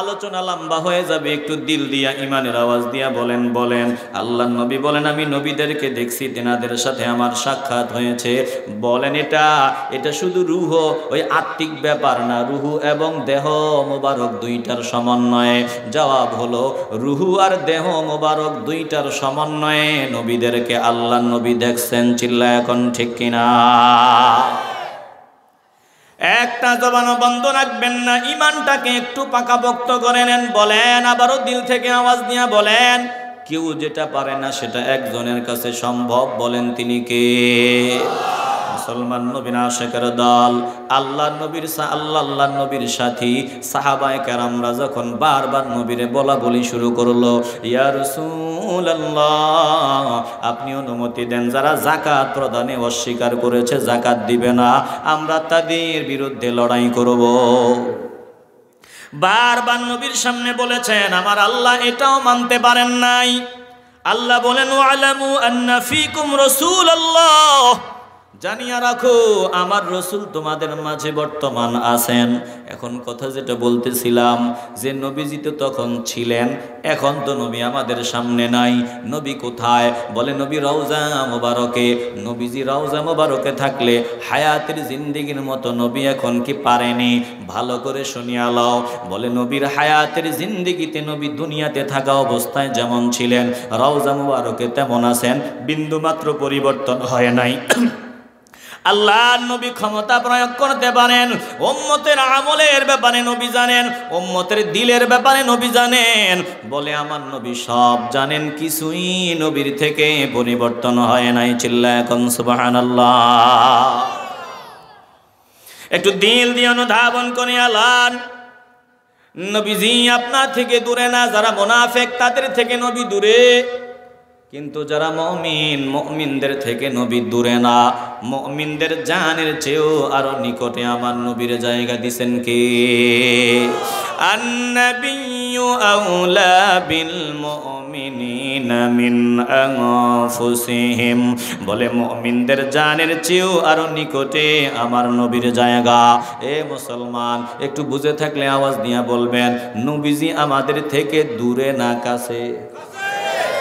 আলোচনা লম্বা হয়ে যাবে একটু দিল দিয়া ইমানের আওয়াজ দিয়া বলেন বলেন আল্লাহ নবী বলেন আমি নবীদেরকে দেখছি তেনাদের সাথে আমার সাক্ষাৎ হয়েছে বলেন এটা এটা শুধু রুহ ওই আত্মিক ব্যাপার না রুহু এবং দেহ মোবারক দুইটার সমন্বয়ে জবাব হলো রুহু আর দেহ মোবারক দুইটার সমন্বয়ে নবীদেরকে আল্লাহ নবী দেখছেন চিল্লা এখন ঠিক কিনা একটা জবানো বন্ধ রাখবেন না ইমানটাকে একটু পাকা বক্ত করে নেন বলেন আবারও দিল থেকে আওয়াজ নিয়ে বলেন কেউ যেটা পারে না সেটা একজনের কাছে সম্ভব বলেন তিনি কে মুসলমান নবীন আশেকের দল আল্লাহ নবীর আল্লাহ আল্লাহ নবীর সাথী সাহাবায় কারামরা যখন বারবার নবীরে বলা বলি শুরু করলো ইয়ার আপনি অনুমতি দেন যারা জাকাত প্রদানে অস্বীকার করেছে জাকাত দিবে না আমরা তাদের বিরুদ্ধে লড়াই করব বার বার নবীর সামনে বলেছেন আমার আল্লাহ এটাও মানতে পারেন নাই আল্লাহ বলেন আলামু আন্না ফিকুম রসুল আল্লাহ জানিয়া রাখো আমার রসুল তোমাদের মাঝে বর্তমান আছেন এখন কথা যেটা বলতেছিলাম যে নবীজি তো তখন ছিলেন এখন তো নবী আমাদের সামনে নাই নবী কোথায় বলে নবী রওজা মোবারকে নবীজি রওজা মোবারকে থাকলে হায়াতের জিন্দিগির মতো নবী এখন কি পারেনি ভালো করে শুনিয়া লও বলে নবীর হায়াতের জিন্দিগিতে নবী দুনিয়াতে থাকা অবস্থায় যেমন ছিলেন রওজা মোবারকে তেমন আছেন বিন্দুমাত্র পরিবর্তন হয় নাই আল্লাহ নবী ক্ষমতা প্রয়োগ করতে পারেন ওম্মতের আমলের ব্যাপারে নবী জানেন ওম্মতের দিলের ব্যাপারে নবী জানেন বলে আমার নবী সব জানেন কিছুই নবীর থেকে পরিবর্তন হয় নাই চিল্লা এখন সুবাহান একটু দিল দিয়ে অনুধাবন করে আল্লাহ নবীজি আপনার থেকে দূরে না যারা মোনাফেক তাদের থেকে নবী দূরে কিন্তু যারা মমিন মমিনদের থেকে নবী দূরে না মমিনদের জানের চেয়েও আরো নিকটে আমার নবীর জায়গা দিছেন কে বিল বলে মমিনদের জানের চেয়েও আরো নিকটে আমার নবীর জায়গা এ মুসলমান একটু বুঝে থাকলে আওয়াজ দিয়া বলবেন নবীজি আমাদের থেকে দূরে না কাছে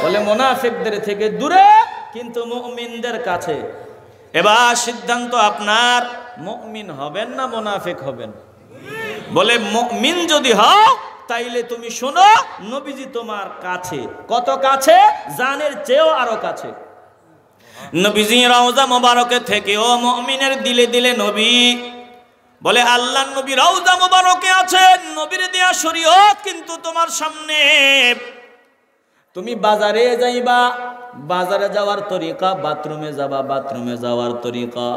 বলে মোনাফিকদের থেকে দূরে কিন্তু মুমিনদের কাছে এবার সিদ্ধান্ত আপনার মুমিন হবেন না মোনাফিক হবেন বলে মুমিন যদি হও তাইলে তুমি শোনো নবীজি তোমার কাছে কত কাছে জানের চেয়েও আরো কাছে নবীজি রওজা মোবারকে থেকে ও মুমিনের দিলে দিলে নবী বলে আল্লাহ নবী রওজা মোবারকে আছেন নবীর দেয়া শরীয়ত কিন্তু তোমার সামনে তুমি বাজারে যাইবা বাজারে যাওয়ার তরিকা বাথরুমে যাবা বাথরুমে যাওয়ার তরিকা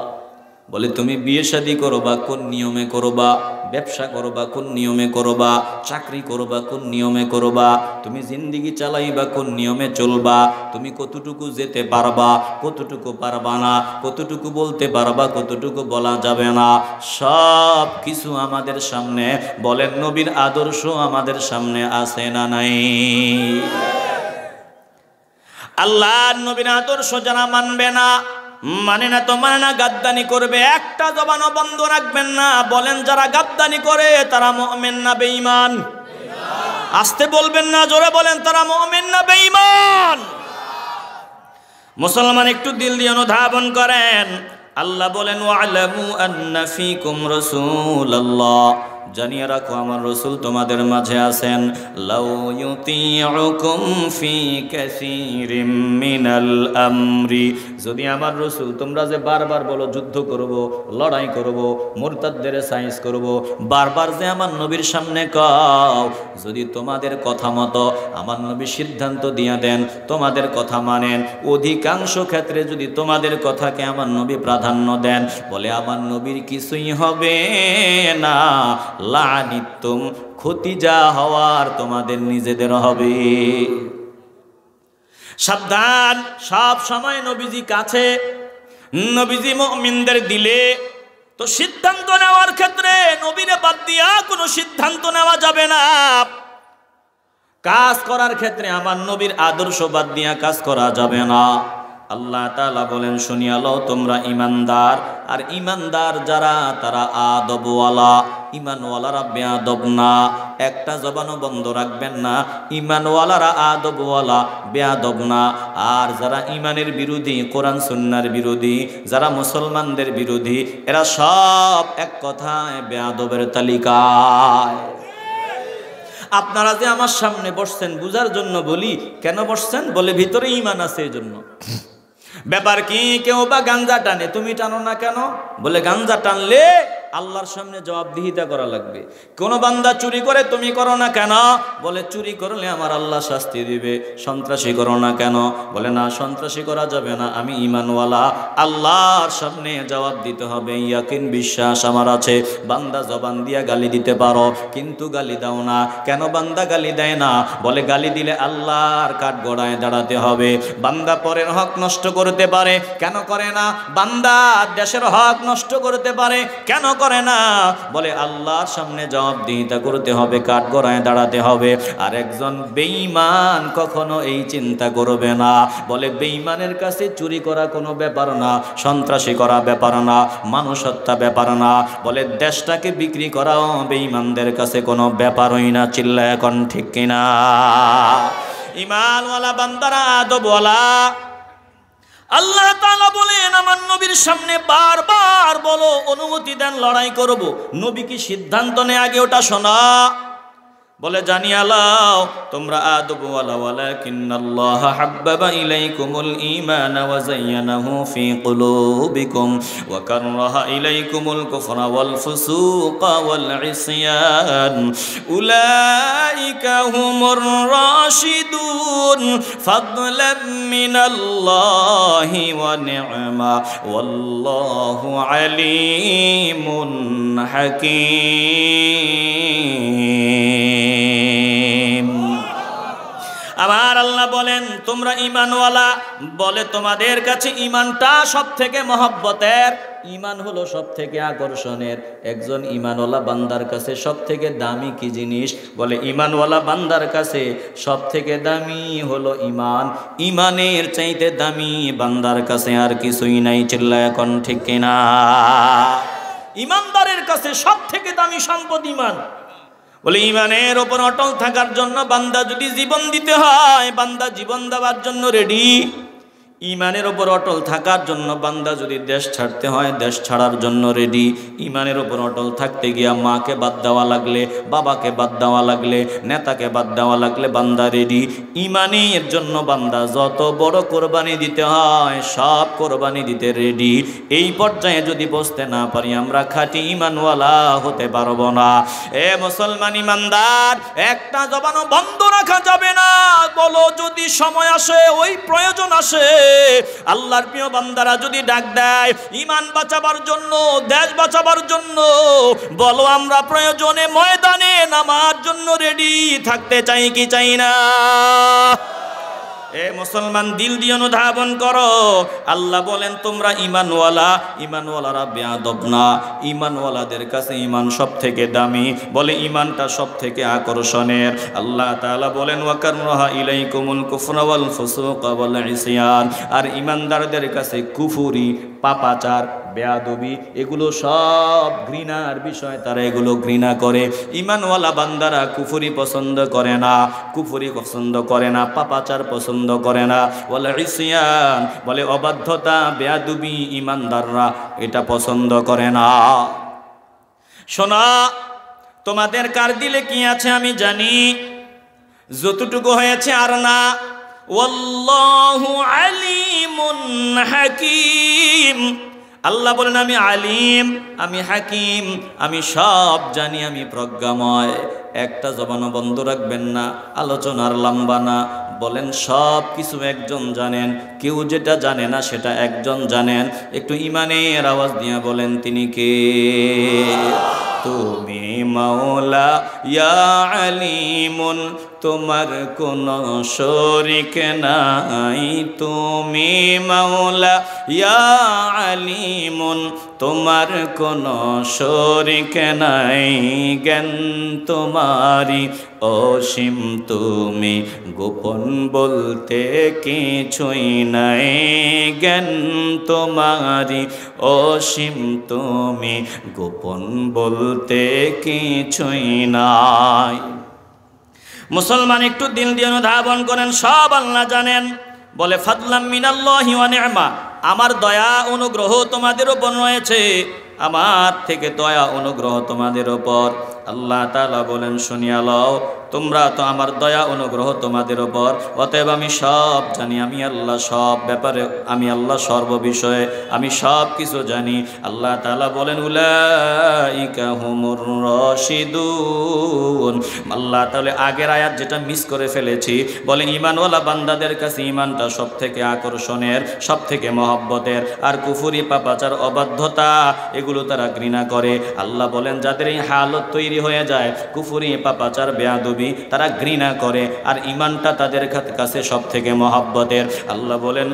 বলে তুমি বিয়ে শাদি করবা কোন নিয়মে করবা ব্যবসা করবা কোন নিয়মে করবা চাকরি করবা কোন নিয়মে করবা তুমি জিন্দিগি চালাইবা কোন নিয়মে চলবা তুমি কতটুকু যেতে পারবা কতটুকু পারবা না কতটুকু বলতে পারবা কতটুকু বলা যাবে না সব কিছু আমাদের সামনে বলেন নবীর আদর্শ আমাদের সামনে আছে না নাই আল্লাহ নবীন আদর্শ যারা মানবে না মানে না তো মানে না গাদ্দানি করবে একটা জবানও বন্ধ রাখবেন না বলেন যারা গাদ্দানি করে তারা মমেন না বেঈমান আসতে বলবেন না জোরে বলেন তারা মমেন না বেঈমান মুসলমান একটু দিল দিয়ে অনুধাবন করেন আল্লাহ বলেন ওয়ালামু আন্না ফিকুম রাসূলুল্লাহ জানিয়ে রাখো আমার রসুল তোমাদের মাঝে আছেন লাউকুম ফি কাসীরিম মিনাল আমরি যদি আমার রসুল তোমরা যে বারবার বলো যুদ্ধ করব লড়াই করব মোরতাদের সায়েন্স করব বারবার যে আমার নবীর সামনে কও যদি তোমাদের কথা মতো আমার নবী সিদ্ধান্ত দিয়া দেন তোমাদের কথা মানেন অধিকাংশ ক্ষেত্রে যদি তোমাদের কথাকে আমার নবী প্রাধান্য দেন বলে আমার নবীর কিছুই হবে না লানিত্যম ক্ষতি যা হওয়ার তোমাদের নিজেদের হবে সাবধান সব সময় নবীজি কাছে নবীজি মমিনদের দিলে তো সিদ্ধান্ত নেওয়ার ক্ষেত্রে নবীরে বাদ দিয়া কোনো সিদ্ধান্ত নেওয়া যাবে না কাজ করার ক্ষেত্রে আমার নবীর আদর্শ বাদ দিয়া কাজ করা যাবে না আল্লাহ তালা বলেন শুনিয়াল তোমরা ইমানদার আর ইমানদার যারা তারা আদবওয়ালা ইমানওয়ালারা বেয়াদব না একটা জবানও বন্ধ রাখবেন না ইমানওয়ালারা আদবওয়ালা বেয়াদব না আর যারা ইমানের বিরোধী কোরআন সুন্নার বিরোধী যারা মুসলমানদের বিরোধী এরা সব এক কথায় বেয়াদবের তালিকায় আপনারা যে আমার সামনে বসছেন বুঝার জন্য বলি কেন বসছেন বলে ভিতরে ইমান আছে এই জন্য ব্যাপার কি কেউ বা গাঞ্জা টানে তুমি টানো না কেন বলে গাঞ্জা টানলে আল্লাহর সামনে জবাবদিহিতা করা লাগবে কোন বান্দা চুরি করে তুমি করো না কেন বলে চুরি করলে আমার আল্লাহ শাস্তি দিবে সন্ত্রাসী করো না কেন বলে না সন্ত্রাসী করা যাবে না আমি ইমানওয়ালা আল্লাহর সামনে জবাব দিতে হবে ইয়াকিন বিশ্বাস আমার আছে বান্দা জবান দিয়া গালি দিতে পারো কিন্তু গালি দাও না কেন বান্দা গালি দেয় না বলে গালি দিলে আল্লাহর কাঠ গড়ায় দাঁড়াতে হবে বান্দা পরের হক নষ্ট করে করতে পারে কেন করে না বান্দা দেশের হক নষ্ট করতে পারে কেন করে না বলে আল্লাহর সামনে দিতে করতে হবে কাঠ গড়ায় দাঁড়াতে হবে আর একজন বেঈমান কখনো এই চিন্তা করবে না বলে বেঈমানের কাছে চুরি করা কোনো ব্যাপার না সন্ত্রাসী করা ব্যাপার না মানুষ হত্যা ব্যাপার না বলে দেশটাকে বিক্রি করাও বেঈমানদের কাছে কোনো ব্যাপারই না চিল্লা এখন ঠিক কিনা ইমানওয়ালা বান্দারা আদবওয়ালা আল্লাহ তালা বলেন আমার নবীর সামনে বারবার বলো অনুমতি দেন লড়াই করব নবী কি সিদ্ধান্ত নেয় আগে ওটা শোনা বলে জানিয়া লাও তোমরা আদব ওয়ালা ওয়ালাকিন্নাল্লাহ হাব্বাবা ইলাইকুমুল ঈমান ওয়া যায়্যানাহু ফি কুলুবিকুম ওয়া কাররাহা ইলাইকুমুল কুফরা ওয়াল ফুসুকা ওয়াল ইসিয়ান উলাইকা হুমুর রাশিদুন ফাদলাম মিনাল্লাহি ওয়া নি'মা ওয়াল্লাহু আলিমুন হাকীম আবার আল্লাহ বলেন তোমরা ইমানওয়ালা বলে তোমাদের কাছে ইমানটা সব থেকে মহব্বতের ইমান হলো সব থেকে আকর্ষণের একজন ইমানওয়ালা বান্দার কাছে সব থেকে দামি কি জিনিস বলে ইমানওয়ালা বান্দার কাছে সব থেকে দামি হলো ইমান ইমানের চাইতে দামি বান্দার কাছে আর কিছুই নাই চিল্লা এখন ঠিক কিনা ইমানদারের কাছে সব থেকে দামি সম্পদ ইমান বলে ইমানের ওপর অটল থাকার জন্য বান্দা যদি জীবন দিতে হয় বান্দা জীবন দেওয়ার জন্য রেডি ইমানের ওপর অটল থাকার জন্য বান্দা যদি দেশ ছাড়তে হয় দেশ ছাড়ার জন্য রেডি ইমানের ওপর অটল থাকতে গিয়া মাকে বাদ দেওয়া লাগলে বাবাকে বাদ দেওয়া লাগলে নেতাকে বাদ দেওয়া লাগলে বান্দা রেডি ইমানের জন্য বান্দা যত বড় কোরবানি দিতে হয় সব কোরবানি দিতে রেডি এই পর্যায়ে যদি বসতে না পারি আমরা খাটি ইমানওয়ালা হতে পারব না এ মুসলমান ইমানদার একটা জবানো বন্ধ রাখা যাবে না বলো যদি সময় আসে ওই প্রয়োজন আসে আল্লাহর প্রিয় বান্দারা যদি ডাক দেয় ইমান বাঁচাবার জন্য দেশ বাঁচাবার জন্য বলো আমরা প্রয়োজনে ময়দানে নামার জন্য রেডি থাকতে চাই কি চাই না এ মুসলমান দিল দিয়ে অনুধাবন করো আল্লাহ বলেন তোমরা ইমানওয়ালা ইমানওয়ালারা বেয়াদব না ইমানওয়ালাদের কাছে ইমান সব থেকে দামি বলে ইমানটা সব থেকে আকর্ষণের আল্লাহ তালা বলেন ওয়াকারহা ইলাই কুমুল ওয়াল আর ইমানদারদের কাছে কুফুরি পাপাচার বেয়াদবি এগুলো সব ঘৃণার বিষয় তারা এগুলো ঘৃণা করে ইমানওয়ালা বান্দারা কুফুরি পছন্দ করে না কুফুরি পছন্দ করে না পাপাচার পছন্দ করে না বলে ইসিয়ান বলে অবাধ্যতা বেয়াদুবি ইমানদাররা এটা পছন্দ করে না শোনা তোমাদের কার দিলে কি আছে আমি জানি যতটুকু হয়েছে আর না হাকিম আল্লাহ বলেন আমি আলিম আমি হাকিম আমি সব জানি আমি প্রজ্ঞাময় একটা জবানো বন্ধ রাখবেন না আলোচনার লম্বা না বলেন সব কিছু একজন জানেন কেউ যেটা জানে না সেটা একজন জানেন একটু ইমানের আওয়াজ দিয়ে বলেন তিনি কে তুমি মাওলা ইয়া আলিমুন তোমার কোন শরিক নাই তুমি মাওলা ইয়ালিমুন তোমার কোন শরিক নাই জ্ঞান তোমারি অসীম তুমি গোপন বলতে কিছুই নাই জ্ঞান তোমারি অসীম তুমি গোপন বলতে কিছুই নাই মুসলমান একটু দিন দিয়ে অনুধাবন করেন সব আল্লাহ জানেন বলে ফাদলাম মিনাল্লাহি ওয়া নি'মা আমার দয়া অনুগ্রহ তোমাদের উপর রয়েছে আমার থেকে দয়া অনুগ্রহ তোমাদের উপর আল্লাহ তালা বলেন শুনিয়া লও তোমরা তো আমার দয়া অনুগ্রহ তোমাদের ওপর অতএব আমি সব জানি আমি আল্লাহ সব ব্যাপারে আমি আল্লাহ সর্ববিষয়ে আমি সব কিছু জানি আল্লাহ তালা বলেন উলাইকা হুমুর রশিদুন আল্লাহ তাহলে আগের আয়াত যেটা মিস করে ফেলেছি বলেন ইমানওয়ালা বান্দাদের কাছে ইমানটা সব থেকে আকর্ষণের সব থেকে মহব্বতের আর কুফুরি পাপাচার অবাধ্যতা এগুলো তারা ঘৃণা করে আল্লাহ বলেন যাদের এই হালত তৈরি তৈরি হয়ে যায় কুফুরি পাপাচার বেয়াদবি তারা ঘৃণা করে আর ইমানটা তাদের কাছে সব থেকে মহাব্বতের আল্লাহ বলেন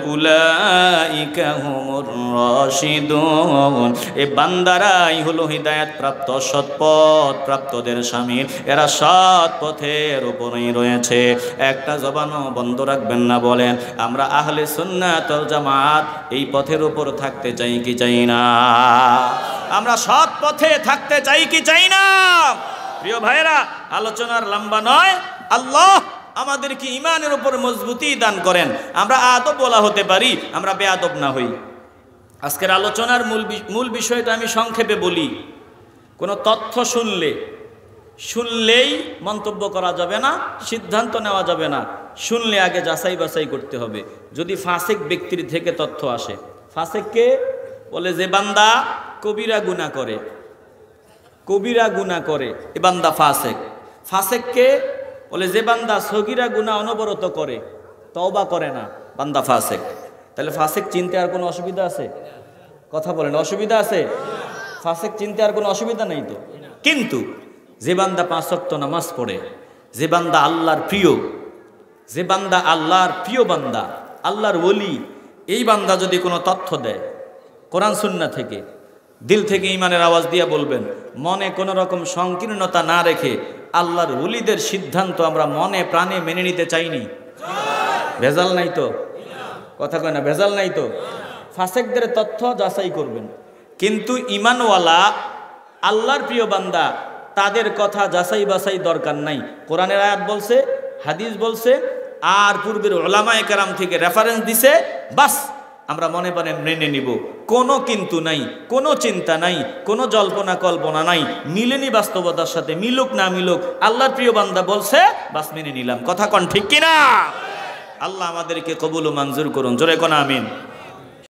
এ বান্দারাই হলো হৃদায়ত প্রাপ্ত সৎপথ প্রাপ্তদের স্বামী এরা সৎ পথের উপরেই রয়েছে একটা জবানও বন্ধ রাখবেন না বলেন আমরা আহলে সুন্নাতল জামাত এই পথের উপর থাকতে চাই কি চাই না আমরা সৎ পথে থাকতে চাই কি চাই না সালাম প্রিয় ভাইরা আলোচনার লম্বা নয় আল্লাহ আমাদেরকে ইমানের উপর মজবুতি দান করেন আমরা আদব বলা হতে পারি আমরা বেআব না হই আজকের আলোচনার মূল মূল বিষয়টা আমি সংক্ষেপে বলি কোনো তথ্য শুনলে শুনলেই মন্তব্য করা যাবে না সিদ্ধান্ত নেওয়া যাবে না শুনলে আগে যাচাই বাছাই করতে হবে যদি ফাঁসেক ব্যক্তির থেকে তথ্য আসে ফাঁসেককে বলে যে বান্দা কবিরা গুণা করে কবিরা গুণা করে এ বান্দা ফাসেক ফাসেককে বলে যে বান্দা সগিরা গুণা অনবরত করে তওবা করে না বান্দা ফাসেক তাহলে ফাসেক চিনতে আর কোনো অসুবিধা আছে কথা বলেন অসুবিধা আছে ফাসেক চিনতে আর কোনো অসুবিধা নেই তো কিন্তু যে বান্দা পাঁচ সপ্ত নামাজ পড়ে যে বান্দা আল্লাহর প্রিয় যে বান্দা আল্লাহর প্রিয় বান্দা আল্লাহর ওলি এই বান্দা যদি কোনো তথ্য দেয় কোরআন সুন্না থেকে দিল থেকে ইমানের আওয়াজ দিয়ে বলবেন মনে কোনো রকম সংকীর্ণতা না রেখে আল্লাহর উলিদের সিদ্ধান্ত আমরা মনে প্রাণে মেনে নিতে চাইনি ভেজাল নাই তো কথা কয় না ভেজাল নাই তো ফাসেকদের তথ্য যাচাই করবেন কিন্তু ইমানওয়ালা আল্লাহর প্রিয় বান্দা তাদের কথা যাচাই বাছাই দরকার নাই কোরআনের আয়াত বলছে হাদিস বলছে আর পূর্বের ওলামায় কারাম থেকে রেফারেন্স দিছে বাস আমরা মনে মনে মেনে নিব কোনো কিন্তু নাই কোনো চিন্তা নাই কোনো জল্পনা কল্পনা নাই মিলেনি বাস্তবতার সাথে মিলুক না মিলুক আল্লাহর প্রিয় বান্দা বলছে বাস মেনে নিলাম কথা কন ঠিক কিনা আল্লাহ আমাদেরকে কবুল ও মঞ্জুর করুন জোরে কোন আমিন